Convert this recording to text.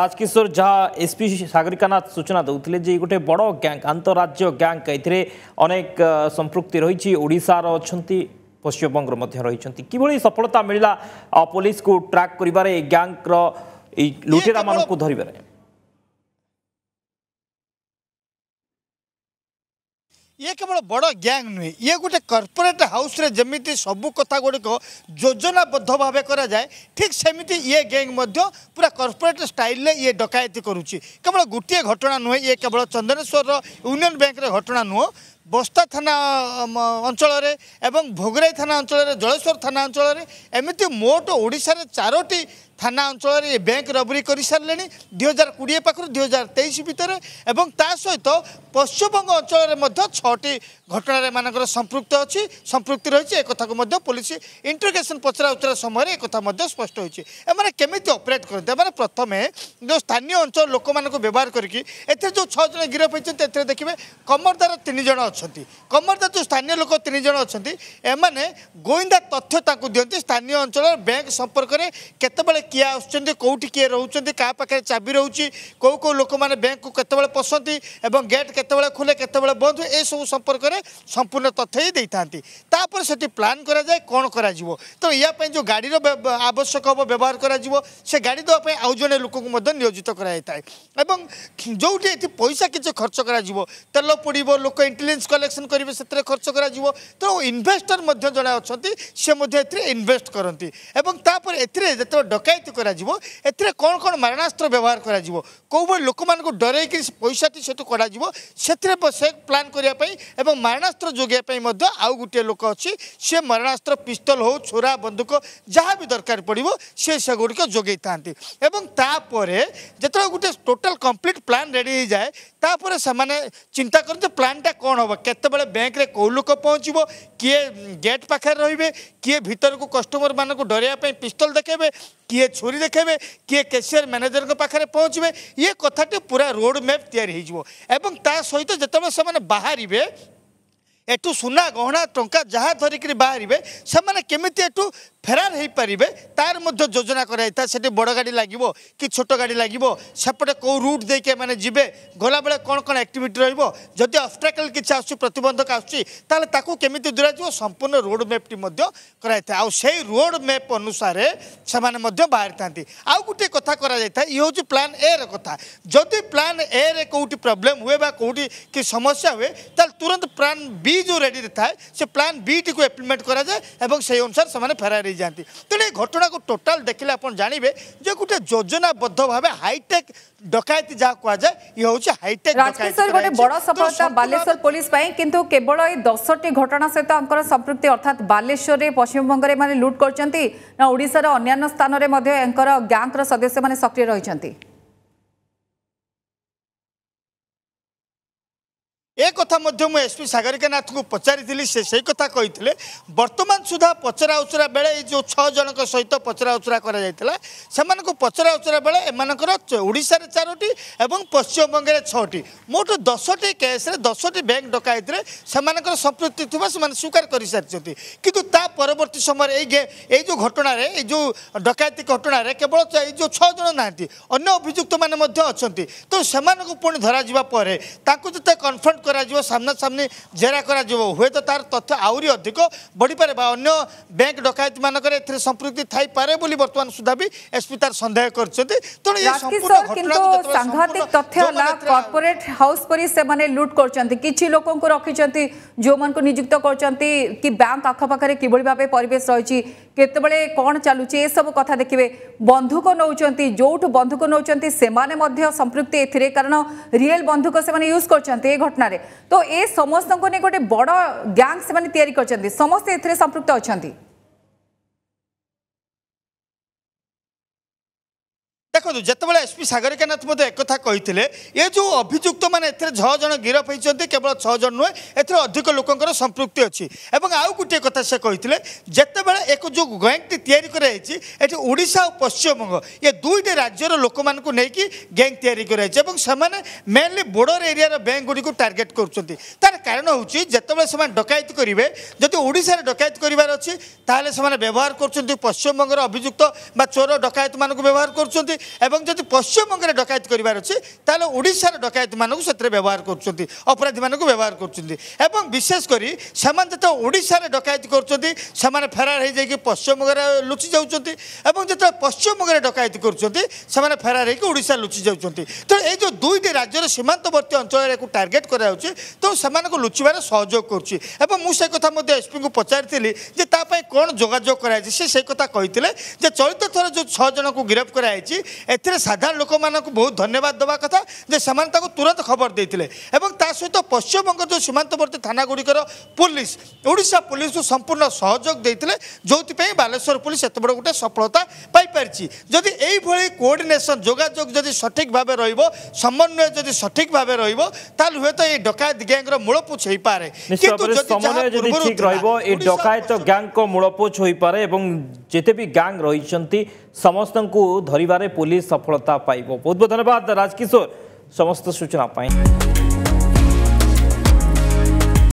রাজকিশোর যা এসপি সাগরিকানাথ সূচনা দেলে যে গোটে বড় গ্যাং আন্তরাজ্য গ্যাং এতে অনেক সম্পৃক্তি রয়েছে ওড়শার অনেক পশ্চিমবঙ্গর মধ্যে রয়েছেন কিভাবে সফলতা মিলা পুলিশ ট্রাক করবার এই গ্যাংর এই লুটেরা মানুষ ধরবার ଇଏ କେବଳ ବଡ଼ ଗ୍ୟାଙ୍ଗ ନୁହେଁ ଇଏ ଗୋଟେ କର୍ପୋରେଟ୍ ହାଉସ୍ରେ ଯେମିତି ସବୁ କଥା ଗୁଡ଼ିକ ଯୋଜନାବଦ୍ଧ ଭାବେ କରାଯାଏ ଠିକ୍ ସେମିତି ଇଏ ଗ୍ୟାଙ୍ଗ ମଧ୍ୟ ପୁରା କର୍ପୋରେଟ୍ ଷ୍ଟାଇଲ୍ରେ ଇଏ ଡକାୟତି କରୁଛି କେବଳ ଗୋଟିଏ ଘଟଣା ନୁହେଁ ଇଏ କେବଳ ଚନ୍ଦନେଶ୍ୱରର ୟୁନିୟନ୍ ବ୍ୟାଙ୍କର ଘଟଣା ନୁହଁ বস্তা থানা অঞ্চলরে এবং ভোগরাই থানা অঞ্চলের জলেশ্বর থানা অঞ্চলের এমিতি মোট ওড়শার চারোটি থানা অঞ্চলের এ ব্যাঙ্ক রবরি করে সারে দুই হাজার কোড়িয়ে পাখু দুই হাজার তেইশ ভিতরে এবং তা সহিত পশ্চিমবঙ্গ অঞ্চলের মধ্যে ছটি ঘটনার এমানকর সম্পৃক্ত অছি সম্পৃক্তি রয়েছে একথাকে মধ্যে পুলিশ ইন্ট্রোগেসন পচরা উচরা সময় একথা মধ্যে স্পষ্ট হয়েছে এমানে কেমিতি অপরেট করতে এমানে প্রথমে যে স্থানীয় অঞ্চল লোক ব্যবহার করি এতে যে ছজন গিরফ হয়েছেন এতে দেখবে কমরদার তিনজন অনেক কমরদার যে স্থানীয় লোক তিনজন অনেক এমানে গোয়েন্দা তথ্য তাঁকু দিকে স্থানীয় অঞ্চলের ব্যাঙ্ক সম্পর্কের কেতবে କିଏ ଆସୁଛନ୍ତି କେଉଁଠି କିଏ ରହୁଛନ୍ତି କାହା ପାଖରେ ଚାବି ରହୁଛି କେଉଁ କେଉଁ ଲୋକମାନେ ବ୍ୟାଙ୍କକୁ କେତେବେଳେ ପଶନ୍ତି ଏବଂ ଗେଟ୍ କେତେବେଳେ ଖୋଲେ କେତେବେଳେ ବନ୍ଦ ହୁଏ ଏସବୁ ସମ୍ପର୍କରେ ସମ୍ପୂର୍ଣ୍ଣ ତଥ୍ୟ ହିଁ ଦେଇଥାନ୍ତି ତାପରେ ସେଠି ପ୍ଲାନ୍ କରାଯାଏ କ'ଣ କରାଯିବ ତ ୟା ପାଇଁ ଯେଉଁ ଗାଡ଼ିର ଆବଶ୍ୟକ ହେବ ବ୍ୟବହାର କରାଯିବ ସେ ଗାଡ଼ି ଦେବା ପାଇଁ ଆଉ ଜଣେ ଲୋକଙ୍କୁ ମଧ୍ୟ ନିୟୋଜିତ କରାଯାଇଥାଏ ଏବଂ ଯେଉଁଠି ଏଠି ପଇସା କିଛି ଖର୍ଚ୍ଚ କରାଯିବ ତେଲ ପଡ଼ିବ ଲୋକ ଇଣ୍ଟେଲିଜେନ୍ସ କଲେକ୍ସନ୍ କରିବେ ସେଥିରେ ଖର୍ଚ୍ଚ କରାଯିବ ତେଣୁ ଇନଭେଷ୍ଟର ମଧ୍ୟ ଜଣେ ଅଛନ୍ତି ସେ ମଧ୍ୟ ଏଥିରେ ଇନଭେଷ୍ଟ କରନ୍ତି ଏବଂ ତାପରେ ଏଥିରେ ଯେତେବେଳେ ଡକା ଡକାୟତି କରାଯିବ ଏଥିରେ କ'ଣ କ'ଣ ମାରଣାସ୍ତ୍ର ବ୍ୟବହାର କରାଯିବ କେଉଁଭଳି ଲୋକମାନଙ୍କୁ ଡରେଇକି ପଇସାଟି ସେଠୁ କଢ଼ାଯିବ ସେଥିରେ ସେ ପ୍ଲାନ୍ କରିବା ପାଇଁ ଏବଂ ମାରଣାସ୍ତ୍ର ଯୋଗାଇବା ପାଇଁ ମଧ୍ୟ ଆଉ ଗୋଟିଏ ଲୋକ ଅଛି ସିଏ ମାରଣାସ୍ତ୍ର ପିସ୍ତଲ ହେଉ ଛୁରା ବନ୍ଧୁକ ଯାହା ବି ଦରକାର ପଡ଼ିବ ସିଏ ସେଗୁଡ଼ିକ ଯୋଗାଇଥାନ୍ତି ଏବଂ ତାପରେ ଯେତେବେଳେ ଗୋଟେ ଟୋଟାଲ କମ୍ପ୍ଲିଟ୍ ପ୍ଲାନ୍ ରେଡ଼ି ହୋଇଯାଏ ତାପରେ ସେମାନେ ଚିନ୍ତା କରନ୍ତି ପ୍ଲାନ୍ଟା କ'ଣ ହେବ କେତେବେଳେ ବ୍ୟାଙ୍କରେ କେଉଁ ଲୋକ ପହଞ୍ଚିବ କିଏ ଗେଟ୍ ପାଖରେ ରହିବେ କିଏ ଭିତରକୁ କଷ୍ଟମରମାନଙ୍କୁ ଡରାଇବା ପାଇଁ ପିସ୍ତଲ ଦେଖାଇବେ किए छुरी देखे किए कैसीयर मैनेजर पाखे पहुँचे ये कथि पूरा रोड मैप या सहित जो बाहर एटू सुना गहना टाँह जहाँ धरिकी बाहर सेमती ଫେରାର ହୋଇପାରିବେ ତାର ମଧ୍ୟ ଯୋଜନା କରାଯାଇଥାଏ ସେଠି ବଡ଼ ଗାଡ଼ି ଲାଗିବ କି ଛୋଟ ଗାଡ଼ି ଲାଗିବ ସେପଟେ କେଉଁ ରୁଟ୍ ଦେଇକି ଏମାନେ ଯିବେ ଗଲାବେଳେ କ'ଣ କ'ଣ ଆକ୍ଟିଭିଟି ରହିବ ଯଦି ଅବଷ୍ଟ୍ରାକଲ୍ କିଛି ଆସୁଛି ପ୍ରତିବନ୍ଧକ ଆସୁଛି ତାହେଲେ ତାକୁ କେମିତି ଦୂରାଯିବ ସମ୍ପୂର୍ଣ୍ଣ ରୋଡ଼ ମ୍ୟାପ୍ଟି ମଧ୍ୟ କରାଯାଇଥାଏ ଆଉ ସେଇ ରୋଡ଼ ମ୍ୟାପ୍ ଅନୁସାରେ ସେମାନେ ମଧ୍ୟ ବାହାରିଥାନ୍ତି ଆଉ ଗୋଟିଏ କଥା କରାଯାଇଥାଏ ଇଏ ହେଉଛି ପ୍ଲାନ୍ ଏର କଥା ଯଦି ପ୍ଲାନ୍ ଏରେ କେଉଁଠି ପ୍ରୋବ୍ଲେମ୍ ହୁଏ ବା କେଉଁଠି କି ସମସ୍ୟା ହୁଏ ତାହେଲେ ତୁରନ୍ତ ପ୍ଲାନ୍ ବି ଯେଉଁ ରେଡ଼ିରେ ଥାଏ ସେ ପ୍ଲାନ୍ ବିଟିକୁ ଇମ୍ପ୍ଲିମେଣ୍ଟ କରାଯାଏ ଏବଂ ସେହି ଅନୁସାରେ ସେମାନେ ଫେରାର ନେଇ ଯାଆନ୍ତି ତେଣୁ ଏ ଘଟଣାକୁ ଟୋଟାଲ ଦେଖିଲେ ଆପଣ ଜାଣିବେ ଯେ ଗୋଟେ ଯୋଜନାବଦ୍ଧ ଭାବେ ହାଇଟେକ୍ ଡକାୟତି ଯାହା କୁହାଯାଏ ଇଏ ହେଉଛି ହାଇଟେକ୍ ଗୋଟେ ବଡ଼ ସଫଳତା ବାଲେଶ୍ୱର ପୋଲିସ ପାଇଁ କିନ୍ତୁ କେବଳ ଏଇ ଦଶଟି ଘଟଣା ସହିତ ଆଙ୍କର ସମ୍ପୃକ୍ତି ଅର୍ଥାତ୍ ବାଲେଶ୍ୱରରେ ପଶ୍ଚିମବଙ୍ଗରେ ଏମାନେ ଲୁଟ୍ କରିଛନ୍ତି ନା ଓଡ଼ିଶାର ଅନ୍ୟାନ୍ୟ ସ୍ଥାନରେ ମଧ୍ୟ ଏଙ୍କର ଗ୍ୟାଙ୍ଗର ସଦସ୍ୟମାନେ ସକ୍ରିୟ ରହିଛନ୍ତି ଏ କଥା ମଧ୍ୟ ମୁଁ ଏସ୍ ପି ସାଗରିକାନାଥଙ୍କୁ ପଚାରିଥିଲି ସେ ସେଇ କଥା କହିଥିଲେ ବର୍ତ୍ତମାନ ସୁଦ୍ଧା ପଚରା ଉଚରା ବେଳେ ଏଇ ଯେଉଁ ଛଅ ଜଣଙ୍କ ସହିତ ପଚରା ଉଚରା କରାଯାଇଥିଲା ସେମାନଙ୍କୁ ପଚରା ଉଚରା ବେଳେ ଏମାନଙ୍କର ଓଡ଼ିଶାରେ ଚାରୋଟି ଏବଂ ପଶ୍ଚିମବଙ୍ଗରେ ଛଅଟି ମୋଟ ଦଶଟି କେସ୍ରେ ଦଶଟି ବ୍ୟାଙ୍କ ଡକାୟତିରେ ସେମାନଙ୍କର ସମ୍ପୃକ୍ତି ଥିବା ସେମାନେ ସ୍ୱୀକାର କରିସାରିଛନ୍ତି କିନ୍ତୁ ତା ପରବର୍ତ୍ତୀ ସମୟରେ ଏଇ ଏଇ ଯେଉଁ ଘଟଣାରେ ଏଇ ଯେଉଁ ଡକାୟତି ଘଟଣାରେ କେବଳ ଏଇ ଯେଉଁ ଛଅ ଜଣ ନାହାନ୍ତି ଅନ୍ୟ ଅଭିଯୁକ୍ତମାନେ ମଧ୍ୟ ଅଛନ୍ତି ତେଣୁ ସେମାନଙ୍କୁ ପୁଣି ଧରାଯିବା ପରେ ତାଙ୍କୁ ଯେତେ କନଫ୍ରଣ୍ଟ କରାଯିବ ସାମ୍ନାସାମ୍ନି ଜେରା କରାଯିବ ହୁଏତ ତାର ତଥ୍ୟ ଆହୁରି ଅଧିକ ବଢ଼ିପାରେ ବା ଅନ୍ୟ ବ୍ୟାଙ୍କ ଡକାୟତମାନଙ୍କରେ ଏଥିରେ ସମ୍ପୃକ୍ତି ଥାଇପାରେ ବୋଲି ବର୍ତ୍ତମାନ ସୁଦ୍ଧା ବି ଏସ୍ପି ତାର ସନ୍ଦେହ କରିଛନ୍ତି ତେଣୁ ଏ ସମ୍ପୂର୍ଣ୍ଣ ଘଟଣାକୁ ସାଂଘାତିକ ତଥ୍ୟ ହେଲା କର୍ପୋରେଟ୍ ହାଉସ୍ ପରି ସେମାନେ ଲୁଟ୍ କରୁଛନ୍ତି କିଛି ଲୋକଙ୍କୁ ରଖିଛନ୍ତି ଯେଉଁମାନଙ୍କୁ ନିଯୁକ୍ତ କରୁଛନ୍ତି କି ବ୍ୟାଙ୍କ ଆଖପାଖରେ କିଭଳି ଭାବେ ପରିବେଶ ରହିଛି କେତେବେଳେ କ'ଣ ଚାଲୁଛି ଏସବୁ କଥା ଦେଖିବେ ବନ୍ଧୁକ ନେଉଛନ୍ତି ଯେଉଁଠୁ ବନ୍ଧୁକ ନେଉଛନ୍ତି ସେମାନେ ମଧ୍ୟ ସମ୍ପୃକ୍ତି ଏଥିରେ କାରଣ ରିଏଲ୍ ବନ୍ଧୁକ ସେମାନେ ୟୁଜ୍ କରୁଛନ୍ତି ଏ ଘଟଣାରେ ଘଟଣାରେ ତ ଏ ସମସ୍ତଙ୍କୁ ନେଇ ଗୋଟେ ବଡ଼ ଗ୍ୟାଙ୍ଗ ସେମାନେ ତିଆରି କରିଛନ୍ତି ସମସ୍ତେ ଏଥିରେ ସମ୍ପୃକ୍ତ ଅଛନ୍ତି দেখুন যেতবে এসপি সাগরিকানাথ মধ্যে একথা কে এ যে অভিযুক্ত মানে এতে ছজন গিরফ হয়েছেন কেবল ছজন নুহে এতে অধিক লোকর সম্পৃক্তি অবং এবং আউ গোটিয়ে কথা সে কে যেতবে এক যে গ্যাংটি তৈরি করা হয়েছে এটি ওড়শা ও পশ্চিমবঙ্গ এ দুইটি রাজ্যর লোক মানুষ গ্যাং তৈরি করা হয়েছে এবং সে মেনলি বোর্ডর এরিয়ার ব্যাঙ্ক গুড়ি টার্গেট করছেন তার কারণ হচ্ছে যেতবে সে ডকায়ত করবে যদি ওড়শার ডকায়ত করবার অনেক তাহলে সে ব্যবহার করছেন পশ্চিমবঙ্গের অভিযুক্ত বা চোর ডকায়ত মানুষ ব্যবহার করছেন এবং যদি পশ্চিমবঙ্গের ডকায়ত করবার অছে তাহলে ওড়শার ডকায়ত মানুষ সেতরে ব্যবহার করছেন অপরাধী মানুষ ব্যবহার করছেন এবং বিশেষ করে সে যেত ওড়শার ডকায়ত করছেন সে ফেরার হয়ে যাই পশ্চিমবঙ্গের লুচি যাচ্ছেন এবং যেত পশ্চিমবঙ্গের ডকায়ত করছেন সে ফেরার হয়ে ওড়শা লুচি যাচ্ছেন তো এই যে দুইটি রাজ্যের সীমান্তবর্তী অঞ্চলের একটু টার্গেট করা হচ্ছে তো সে লুচিবার সহযোগ করছি এবং মু সে কথা মধ্যে এসপি পচারি যে তা কোণ যোগাযোগ করা হয়েছে সে সেই কথা কে যে চলিত থর যে ছজনক গিরফ করা হয়েছে ଏଥିରେ ସାଧାରଣ ଲୋକମାନଙ୍କୁ ବହୁତ ଧନ୍ୟବାଦ ଦେବା କଥା ଯେ ସେମାନେ ତାକୁ ତୁରନ୍ତ ଖବର ଦେଇଥିଲେ ଏବଂ ସହିତ ପଶ୍ଚିମବଙ୍ଗ ଯେଉଁ ସୀମାନ୍ତବର୍ତ୍ତୀ ଥାନା ଗୁଡ଼ିକର ପୋଲିସ ଓଡ଼ିଶା ପୋଲିସକୁ ସମ୍ପୂର୍ଣ୍ଣ ସହଯୋଗ ଦେଇଥିଲେ ଯେଉଁଥିପାଇଁ ବାଲେଶ୍ୱର ପୋଲିସ ଏତେ ବଡ଼ ଗୋଟେ ସଫଳତା ପାଇପାରିଛି ଯଦି ଏଇଭଳି କୋଅର୍ଡିନେସନ ଯୋଗାଯୋଗ ଯଦି ସଠିକ୍ ଭାବେ ରହିବ ସମନ୍ୱୟ ଯଦି ସଠିକ୍ ଭାବେ ରହିବ ତାହେଲେ ହୁଏତ ଏଇ ଡକାୟତ ଗ୍ୟାଙ୍ଗର ମୂଳପୋଛ ହେଇପାରେ ସମନ୍ୱୟ ଯଦି ରହିବ ଏ ଡକାୟତ ଗ୍ୟାଙ୍ଗଙ୍କ ମୂଳପୋଛ ହୋଇପାରେ ଏବଂ ଯେତେ ବି ଗ୍ୟାଙ୍ଗ ରହିଛନ୍ତି ସମସ୍ତଙ୍କୁ ଧରିବାରେ ପୋଲିସ ସଫଳତା ପାଇବ ବହୁତ ବହୁତ ଧନ୍ୟବାଦ ରାଜକିଶୋର ସମସ୍ତ ସୂଚନା ପାଇଁ